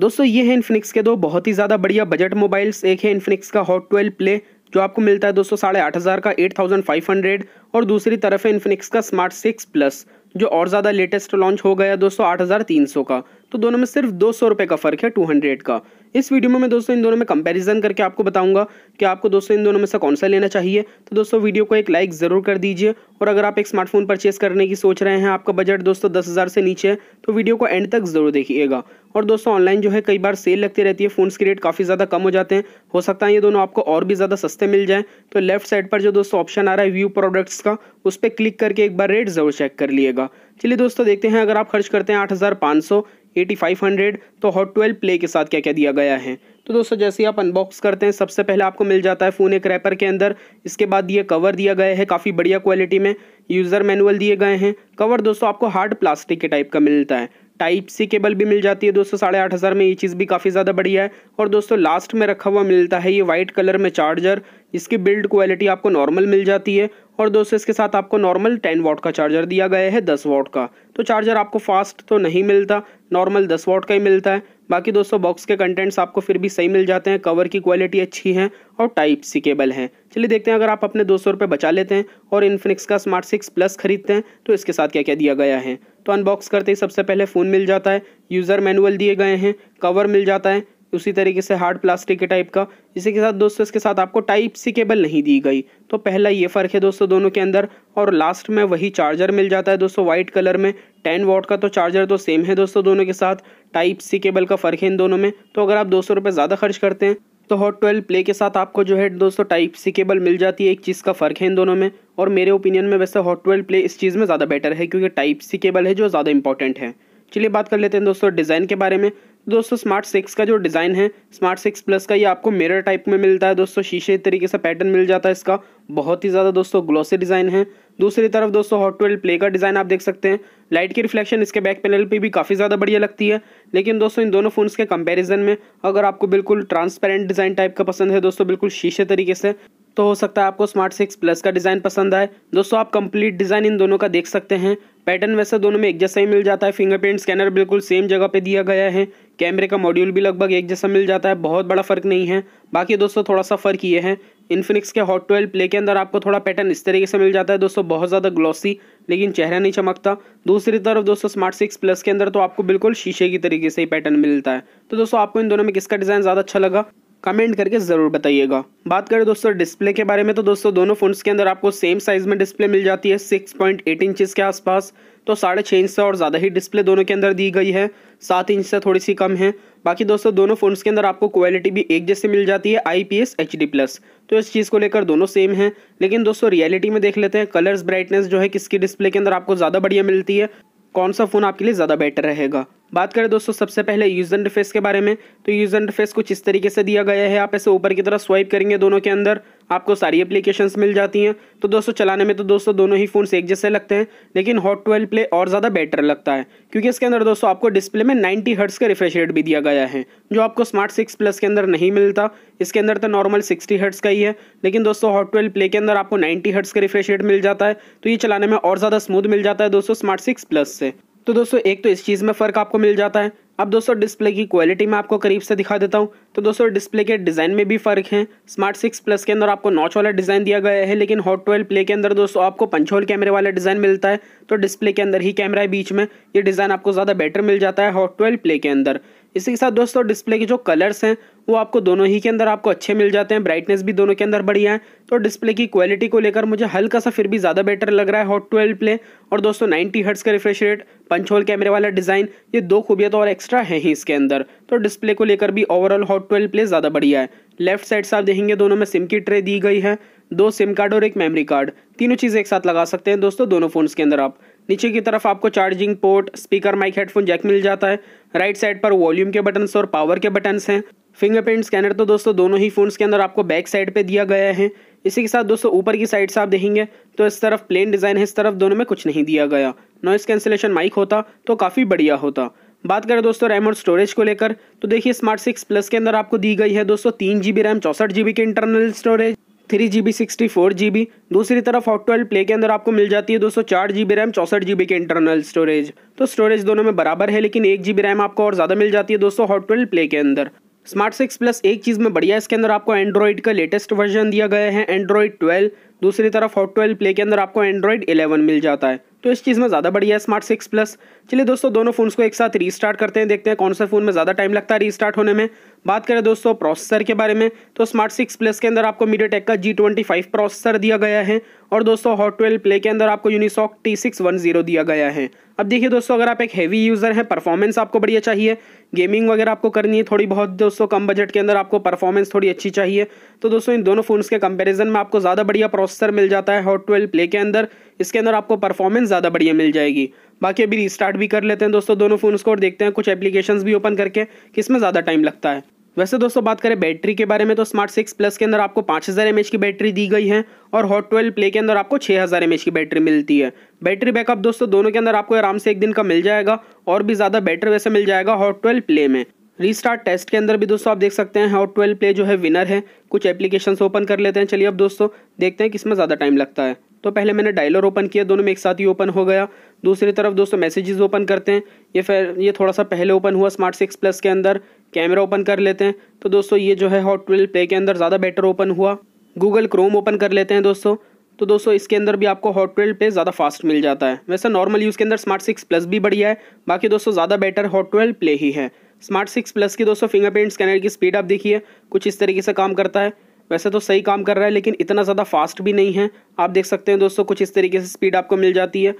दोस्तों ये है इन्फिनिक्स के दो बहुत ही ज़्यादा बढ़िया बजट मोबाइल्स एक है इन्फिनिक्स का हॉट ट्वेल्व प्ले जो आपको मिलता है दोस्तों साढ़े आठ हज़ार का एट थाउजेंड फाइव हंड्रेड और दूसरी तरफ है इन्फिनिक्स का स्मार्ट सिक्स प्लस जो और ज़्यादा लेटेस्ट लॉन्च हो गया दोस्तों आठ हज़ार तीन सौ का तो दोनों में सिर्फ दो सौ रुपये का फ़र्क है टू हंड्रेड का इस वीडियो में मैं दोस्तों इन दोनों में कंपैरिजन करके आपको बताऊंगा कि आपको दोस्तों इन दोनों में से कौन सा लेना चाहिए तो दोस्तों वीडियो को एक लाइक ज़रूर कर दीजिए और अगर आप एक स्मार्टफोन परचेस करने की सोच रहे हैं आपका बजट दोस्तों दस हज़ार से नीचे है तो वीडियो को एंड तक ज़रूर देखिएगा और दोस्तों ऑनलाइन जो है कई बार सेल लगती रहती है फ़ोन्स के रेट काफ़ी ज़्यादा कम हो जाते हैं हो सकता है ये दोनों आपको और भी ज़्यादा सस्ते मिल जाएँ तो लेफ्ट साइड पर जो दोस्तों ऑप्शन आ रहा है व्यू प्रोडक्ट्स का उस पर क्लिक करके एक बार रेट ज़रूर चेक कर लिएगा चलिए दोस्तों देखते हैं अगर आप खर्च करते हैं आठ हज़ार पाँच सौ एटी फाइव हंड्रेड तो हॉट ट्वेल्व प्ले के साथ क्या क्या दिया गया है तो दोस्तों जैसे आप अनबॉक्स करते हैं सबसे पहले आपको मिल जाता है फ़ोन एक रैपर के अंदर इसके बाद ये कवर दिया गया है काफ़ी बढ़िया क्वालिटी में यूज़र मैनुअल दिए गए हैं कवर दोस्तों आपको हार्ड प्लास्टिक के टाइप का मिलता है टाइप सी केबल भी मिल जाती है दोस्तों साढ़े आठ हज़ार में ये चीज़ भी काफ़ी ज़्यादा बढ़िया है और दोस्तों लास्ट में रखा हुआ मिलता है ये वाइट कलर में चार्जर इसकी बिल्ड क्वालिटी आपको नॉर्मल मिल जाती है और दोस्तों इसके साथ आपको नॉर्मल टेन वॉट का चार्जर दिया गया है दस वॉट का तो चार्जर आपको फास्ट तो नहीं मिलता नॉर्मल दस वॉट का ही मिलता है बाकी दोस्तों बॉक्स के कंटेंट्स आपको फिर भी सही मिल जाते हैं कवर की क्वालिटी अच्छी है और टाइप सी केबल है चलिए देखते हैं अगर आप अपने दो सौ रुपये बचा लेते हैं और इन्फिनिक्स का स्मार्ट सिक्स प्लस खरीदते हैं तो इसके साथ क्या क्या दिया गया है तो अनबॉक्स करते ही सबसे पहले फ़ोन मिल जाता है यूज़र मैनुअल दिए गए हैं कवर मिल जाता है उसी तरीके से हार्ड प्लास्टिक के टाइप का इसी के साथ दोस्तों इसके साथ आपको टाइप सी केबल नहीं दी गई तो पहला ये फ़र्क है दोस्तों दोनों के अंदर और लास्ट में वही चार्जर मिल जाता है दोस्तों वाइट कलर में टेन वॉट का तो चार्जर तो सेम है दोस्तों दोनों के साथ टाइप सी केबल का फ़र्क है इन दोनों में तो अगर आप दो सौ ज़्यादा खर्च करते हैं तो हॉट ट्वेल्व प्ले के साथ आपको जो है दोस्तों टाइप सी केबल मिल जाती है एक चीज़ का फ़र्क है इन दोनों में और मेरे ओपिनियन में वैसे हॉट ट्वेल्व प्ले इस चीज़ में ज़्यादा बेटर है क्योंकि टाइप सी केबल है जो ज़्यादा इंपॉर्टेंट है चलिए बात कर लेते हैं दोस्तों डिज़ाइन के बारे में दोस्तों स्मार्ट सिक्स का जो डिज़ाइन है स्मार्ट सिक्स प्लस का ये आपको मिरर टाइप में मिलता है दोस्तों शीशे तरीके से पैटर्न मिल जाता है इसका बहुत ही ज़्यादा दोस्तों ग्लोसी डिज़ाइन है दूसरी तरफ दोस्तों हॉट ट्वेल्व प्ले का डिज़ाइन आप देख सकते हैं लाइट की रिफ्लेक्शन इसके बैक पैनल पे भी काफ़ी ज़्यादा बढ़िया लगती है लेकिन दोस्तों इन दोनों फ़ोन्स के कंपैरिजन में अगर आपको बिल्कुल ट्रांसपेरेंट डिज़ाइन टाइप का पसंद है दोस्तों बिल्कुल शीशे तरीके से तो हो सकता है आपको स्मार्ट सिक्स प्लस का डिज़ाइन पसंद आए दोस्तों आप कंप्लीट डिज़ाइन इन दोनों का देख सकते हैं पैटर्न वैसे दोनों में एक जैसा ही मिल जाता है फिंगरप्रिंट स्कैनर बिल्कुल सेम जगह पे दिया गया है कैमरे का मॉड्यूल भी लगभग एक जैसा मिल जाता है बहुत बड़ा फ़र्क नहीं है बाकी दोस्तों थोड़ा सा फ़र्क ये है इन्फिनिक्स के हॉट ट्वेल्व प्ले के अंदर आपको थोड़ा पैटर्न इस तरीके से मिल जाता है दोस्तों बहुत ज़्यादा ग्लॉसी लेकिन चेहरा नहीं चमकता दूसरी तरफ दोस्तों स्मार्ट सिक्स प्लस के अंदर तो आपको बिल्कुल शीशे की तरीके से ही पैटर्न मिलता है तो दोस्तों आपको इन दोनों में किसका डिज़ाइन ज़्यादा अच्छा लगा कमेंट करके ज़रूर बताइएगा बात करें दोस्तों डिस्प्ले के बारे में तो दोस्तों दोनों फ़ोन्स के अंदर आपको सेम साइज़ में डिस्प्ले मिल जाती है सिक्स पॉइंट एट इंचज़ के आसपास तो साढ़े छः इंच से और ज़्यादा ही डिस्प्ले दोनों के अंदर दी गई है सात इंच से थोड़ी सी कम है बाकी दोस्तों दोनों फ़ोन्स के अंदर आपको क्वालिटी भी एक जैसे मिल जाती है I P S H D plus तो इस चीज़ को लेकर दोनों सेम हैं लेकिन दोस्तों रियलिटी में देख लेते हैं कलर्स ब्राइटनेस जो है किसकी डिस्प्ले के अंदर आपको ज़्यादा बढ़िया मिलती है कौन सा फ़ोन आपके लिए ज़्यादा बेटर रहेगा बात करें दोस्तों सबसे पहले यूजर इंटरफेस के बारे में तो यूजर इंटरफेस कुछ इस तरीके से दिया गया है आप ऐसे ऊपर की तरफ स्वाइप करेंगे दोनों के अंदर आपको सारी एप्लीकेशंस मिल जाती हैं तो दोस्तों चलाने में तो दोस्तों दोनों ही फ़ोन एक जैसे लगते हैं लेकिन हॉट ट्वेल्व प्ले और ज़्यादा बेटर लगता है क्योंकि इसके अंदर दोस्तों आपको डिस्प्ले में नाइन्टी हर्ट्स का रिफ्रेश रेट भी दिया गया है जो आपको स्मार्ट सिक्स प्लस के अंदर नहीं मिलता इसके अंदर तो नॉर्मल सिक्सटी हर्ट्स का ही है लेकिन दोस्तों हॉट ट्वेल्व प्ले के अंदर आपको नाइन्टी हर्ट्स का रिफ्रेश रेट मिल जाता है तो ये चलाने में और ज़्यादा स्मूथ मिल जाता है दोस्तों स्मार्ट सिक्स प्लस से तो दोस्तों एक तो इस चीज़ में फ़र्क आपको मिल जाता है अब दोस्तों डिस्प्ले की क्वालिटी में आपको करीब से दिखा देता हूँ तो दोस्तों डिस्प्ले के डिज़ाइन में भी फ़र्क है स्मार्ट सिक्स प्लस के अंदर आपको नॉच वाला डिज़ाइन दिया गया है लेकिन हॉट ट्वेल्व प्ले के अंदर दोस्तों आपको पंचोल कैमरे वाला डिज़ाइन मिलता है तो डिस्प्ले के अंदर ही कैमरा है बीच में ये डिज़ाइन आपको ज़्यादा बेटर मिल जाता है हॉट ट्वेल्व प्ले के अंदर इसी के साथ दोस्तों डिस्प्ले के जो कलर्स हैं वो आपको दोनों ही के अंदर आपको अच्छे मिल जाते हैं ब्राइटनेस भी दोनों के अंदर बढ़िया है तो डिस्प्ले की क्वालिटी को लेकर मुझे हल्का सा फिर भी ज़्यादा बेटर लग रहा है हॉट ट्वेल्व प्ले और दोस्तों नाइन्टी हर्ट्स का रिफ्रेश रेट पंच होल कैमरे वाला डिज़ाइन ये दो खूबियत तो और एक्स्ट्रा है ही इसके अंदर तो डिस्प्ले को लेकर भी ओवरऑल हॉट ट्वेल्व प्ले ज़्यादा बढ़िया है लेफ्ट साइड से आप देखेंगे दोनों में सिम की ट्रे दी गई है दो सिम कार्ड और एक मेमोरी कार्ड तीनों चीज़ें एक साथ लगा सकते हैं दोस्तों दोनों फ़ोन्स के अंदर आप नीचे की तरफ आपको charging port speaker mic headphone jack मिल जाता है राइट साइड पर वॉल्यूम के बटन्स और पावर के बटन्स हैं फिंगरप्रिंट स्कैनर तो दोस्तों दोनों ही फ़ोन्स के अंदर आपको बैक साइड पे दिया गया है इसी के साथ दोस्तों ऊपर की साइड से आप देखेंगे तो इस तरफ प्लेन डिज़ाइन है इस तरफ दोनों में कुछ नहीं दिया गया नॉइस कैंसिलेशन माइक होता तो काफ़ी बढ़िया होता बात करें दोस्तों रैम और स्टोरेज को लेकर तो देखिए स्मार्ट सिक्स प्लस के अंदर आपको दी गई है दोस्तों तीन जी बी रैम चौंसठ जी बी की internal storage three G B sixty four G B दूसरी तरफ हॉट ट्वेल्व प्ले के अंदर आपको मिल जाती है दो सौ चार जी बी रैम चौसठ जी बी के इंटरनल स्टोरेज तो स्टोरेज दोनों में बराबर है लेकिन एक जी बी रैम आपको और ज़्यादा मिल जाती है दोस्तों हॉट ट्वेल्व प्ले के अंदर स्मार्ट सिक्स प्लस एक चीज़ में बढ़िया इसके अंदर आपको एंड्रॉइड का लेटेस्ट वर्जन दिया गया है एंड्रॉइड ट्वेल्व दूसरी तरफ हॉट ट्वेल्व प्ले के अंदर आपको एंड्रॉइड 11 मिल जाता है तो इस चीज़ में ज़्यादा बढ़िया है स्मार्ट सिक्स प्लस चलिए दोस्तों दोनों फोन्स को एक साथ रीस्टार्ट करते हैं देखते हैं कौन सा फ़ोन में ज़्यादा टाइम लगता है रीस्टार्ट होने में बात करें दोस्तों प्रोसेसर के बारे में तो स्मार्ट सिक्स प्लस के अंदर आपको मीडिया का जी ट्वेंटी फाइव प्रोसेसर दिया गया है और दोस्तों हॉट ट्वेल्व प्ले के अंदर आपको Unisoc T six one zero दिया गया है अब देखिए दोस्तों अगर आप एक हैवी यूज़र हैं परफॉर्मेंस आपको बढ़िया चाहिए गेमिंग वगैरह आपको करनी है थोड़ी बहुत दोस्तों कम बजट के अंदर आपको परफॉर्मेंस थोड़ी अच्छी चाहिए तो दोस्तों इन दोनों फोन्स के कंपेरिजन में आपको ज़्यादा बढ़िया प्रोसेसर मिल जाता है हॉट ट्वेल्व प्ले के अंदर इसके अंदर आपको परफॉर्मेंस ज़्यादा बढ़िया मिल जाएगी बाकी अभी रिस्टार्ट भी कर लेते हैं दोस्तों दोनों फोन को और देखते हैं कुछ एप्लीकेशन भी ओपन करके किसमें ज़्यादा टाइम लगता है वैसे दोस्तों बात करें बैटरी के बारे में तो स्मार्ट सिक्स प्लस के अंदर आपको पाँच हज़ार की बैटरी दी गई है और हॉट ट्वेल्व प्ले के अंदर आपको छः हज़ार की बैटरी मिलती है बैटरी बैकअप दोस्तों दोनों के अंदर आपको आराम से एक दिन का मिल जाएगा और भी ज़्यादा बैटर वैसे मिल जाएगा हॉट ट्वेल्व प्ले में रीस्टार्ट टेस्ट के अंदर भी दोस्तों आप देख सकते हैं हॉट ट्वेल्व प्ले जो है विनर है कुछ एप्लीकेशन ओपन कर लेते हैं चलिए अब दोस्तों देखते हैं किसमें ज़्यादा टाइम लगता है तो पहले मैंने डायलर ओपन किया दोनों में एक साथ ही ओपन हो गया दूसरी तरफ दोस्तों मैसेजेस ओपन करते हैं ये फिर ये थोड़ा सा पहले ओपन हुआ स्मार्ट सिक्स प्लस के अंदर कैमरा ओपन कर लेते हैं तो दोस्तों ये जो है हॉट ट्वेल्व प्ले के अंदर ज़्यादा बेटर ओपन हुआ गूगल क्रोम ओपन कर लेते हैं दोस्तों तो दोस्तों इसके अंदर भी आपको हॉट ट्वेल्व पे ज़्यादा फास्ट मिल जाता है वैसे नॉर्मल यूज़ के अंदर स्मार्ट सिक्स प्लस भी बढ़िया है बाकी दोस्तों ज़्यादा बेटर हॉट ट्वेल्व प्ले ही है स्मार्ट सिक्स प्लस की दोस्तों फिंगरप्रिंट स्कैनर की स्पीड आप देखिए कुछ इस तरीके से काम करता है वैसे तो सही काम कर रहा है लेकिन इतना ज़्यादा फास्ट भी नहीं है आप देख सकते हैं दोस्तों कुछ इस तरीके से स्पीड आपको मिल जाती है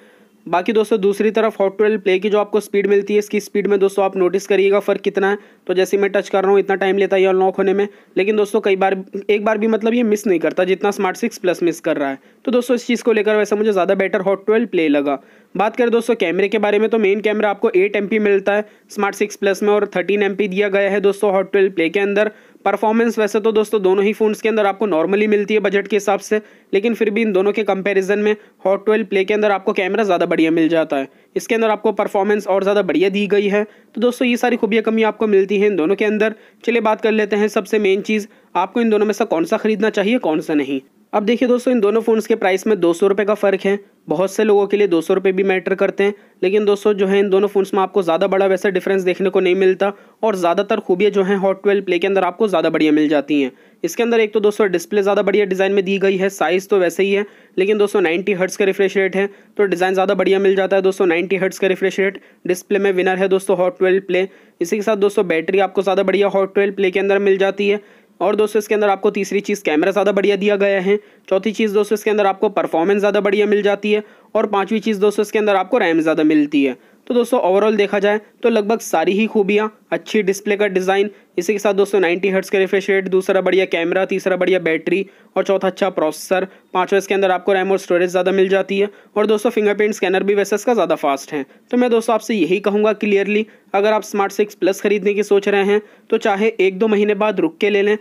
बाकी दोस्तों दूसरी तरफ हॉट ट्वेल्व प्ले की जो आपको स्पीड मिलती है इसकी स्पीड में दोस्तों आप नोटिस करिएगा फ़र्क कितना है तो जैसे मैं टच कर रहा हूँ इतना टाइम लेता है ये अनलॉक होने में लेकिन दोस्तों कई बार एक बार भी मतलब ये मिस नहीं करता जितना स्मार्ट सिक्स प्लस मिस कर रहा है तो दोस्तों इस चीज़ को लेकर वैसे मुझे ज़्यादा बेटर हॉट ट्वेल्व प्ले लगा बात करें दोस्तों कैमरे के बारे में तो मेन कैमरा आपको एट एम मिलता है स्मार्ट सिक्स प्लस में और थर्टीन एम दिया गया है दोस्तों हॉट ट्वेल्व प्ले के अंदर परफॉर्मेंस वैसे तो दोस्तों दोनों ही फ़ोन्स के अंदर आपको नॉर्मली मिलती है बजट के हिसाब से लेकिन फिर भी इन दोनों के कंपैरिजन में हॉट ट्वेल्व प्ले के अंदर आपको कैमरा ज़्यादा बढ़िया मिल जाता है इसके अंदर आपको परफॉर्मेंस और ज़्यादा बढ़िया दी गई है तो दोस्तों ये सारी खूबियाँ कमियाँ आपको मिलती हैं इन दोनों के अंदर चलिए बात कर लेते हैं सबसे मेन चीज़ आपको इन दोनों में से कौन सा खरीदना चाहिए कौन सा नहीं अब देखिए दोस्तों इन दोनों फ़ोन्स के प्राइस में दो सौ का फ़र्क है बहुत से लोगों के लिए दो सौ भी मैटर करते हैं लेकिन दोस्तों जो है इन दोनों फ़ोन्स में आपको ज़्यादा बड़ा वैसा डिफरेंस देखने को नहीं मिलता और ज़्यादातर खूबियाँ जो हैं हॉट ट्वेल्व प्ले के अंदर आपको ज़्यादा बढ़िया मिल जाती हैं इसके अंदर एक तो दोस्तों डिस्प्ले ज़्यादा बढ़िया डिज़ाइन में दी गई है साइज़ तो वैसे ही है लेकिन दोस्तों नाइन्टी हर्ट्स का रिफ्रेश रेट है तो डिज़ाइन ज़्यादा बढ़िया मिल जाता है दोस्तों नाइन्टी हर्ट्स का रिफ्रेश रेट डिस्प्ले में विनर है दोस्तों हॉट ट्वेल्व प्ले इसी के साथ दोस्तों बैटरी आपको ज़्यादा बढ़िया हॉट ट्वेल्व प्ले के अंदर मिल जाती है और दोस्तों इसके अंदर आपको तीसरी चीज़ कैमरा ज़्यादा बढ़िया दिया गया है चौथी चीज़ दोस्तों इसके अंदर आपको परफॉर्मेंस ज़्यादा बढ़िया मिल जाती है और पाँचवीं चीज़ दोस्तों इसके अंदर आपको रैम ज़्यादा मिलती है तो दोस्तों ओवरऑल देखा जाए तो लगभग सारी ही खूबियाँ अच्छी डिस्प्ले का डिज़ाइन इसी के साथ दोस्तों 90 हर्ट्स का रिफ्रेश रेट दूसरा बढ़िया कैमरा तीसरा बढ़िया बैटरी और चौथा अच्छा प्रोसेसर पाँचवा इसके अंदर आपको रैम और स्टोरेज ज़्यादा मिल जाती है और दोस्तों फिंगरप्रिंट स्कैनर भी वैसे इसका ज़्यादा फास्ट है तो मैं दोस्तों आपसे यही कहूँगा क्लियरली अगर आप स्मार्ट सिक्स प्लस खरीदने की सोच रहे हैं तो चाहे एक दो महीने बाद रुक के ले लें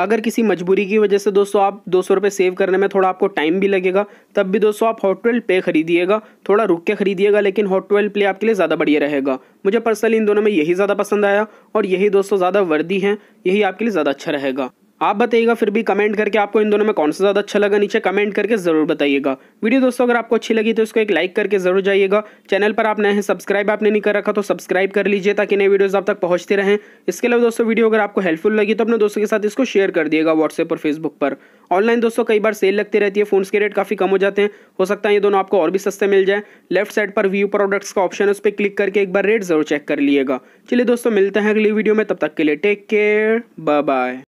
अगर किसी मजबूरी की वजह से दोस्तों आप दो सौ रुपये सेव करने में थोड़ा आपको टाइम भी लगेगा तब भी दोस्तों आप हॉट ट्वेल्व पे खरीदिएगा थोड़ा रुक के खरीदिएगा लेकिन हॉट ट्वेल्व प्ले आपके लिए ज़्यादा बढ़िया रहेगा मुझे पर्सनली इन दोनों में यही ज़्यादा पसंद आया और यही दोस्तों ज़्यादा वर्दी हैं यही आपके लिए ज़्यादा अच्छा रहेगा आप बताइएगा फिर भी कमेंट करके आपको इन दोनों में कौन सा ज़्यादा अच्छा लगा नीचे कमेंट करके ज़रूर बताइएगा वीडियो दोस्तों अगर आपको अच्छी लगी तो इसको एक लाइक करके ज़रूर जाइएगा चैनल पर आप नए हैं सब्सक्राइब आपने नहीं कर रखा तो सब्सक्राइब कर लीजिए ताकि नए वीडियोज़ आप तक पहुँचते रहें इसके अलावा दोस्तों वीडियो अगर आपको हेल्पफुल लगी तो अपने दोस्तों के साथ इसको शेयर कर दिएगा व्हाट्सएप और फेसबुक पर ऑनलाइन दोस्तों कई बार सेल लगती रहती है फोन के रेट काफ़ी कम हो जाते हैं हो सकता है ये दोनों आपको और भी सस्ते मिल जाए लेफ्ट साइड पर व्यू प्रोडक्ट्स का ऑप्शन है उस पर क्लिक करके एक बार रेट ज़रूर चेक कर लीजिएगा चलिए दोस्तों मिलते हैं अगली वीडियो में तब तक के लिए टेक केयर बाय बाय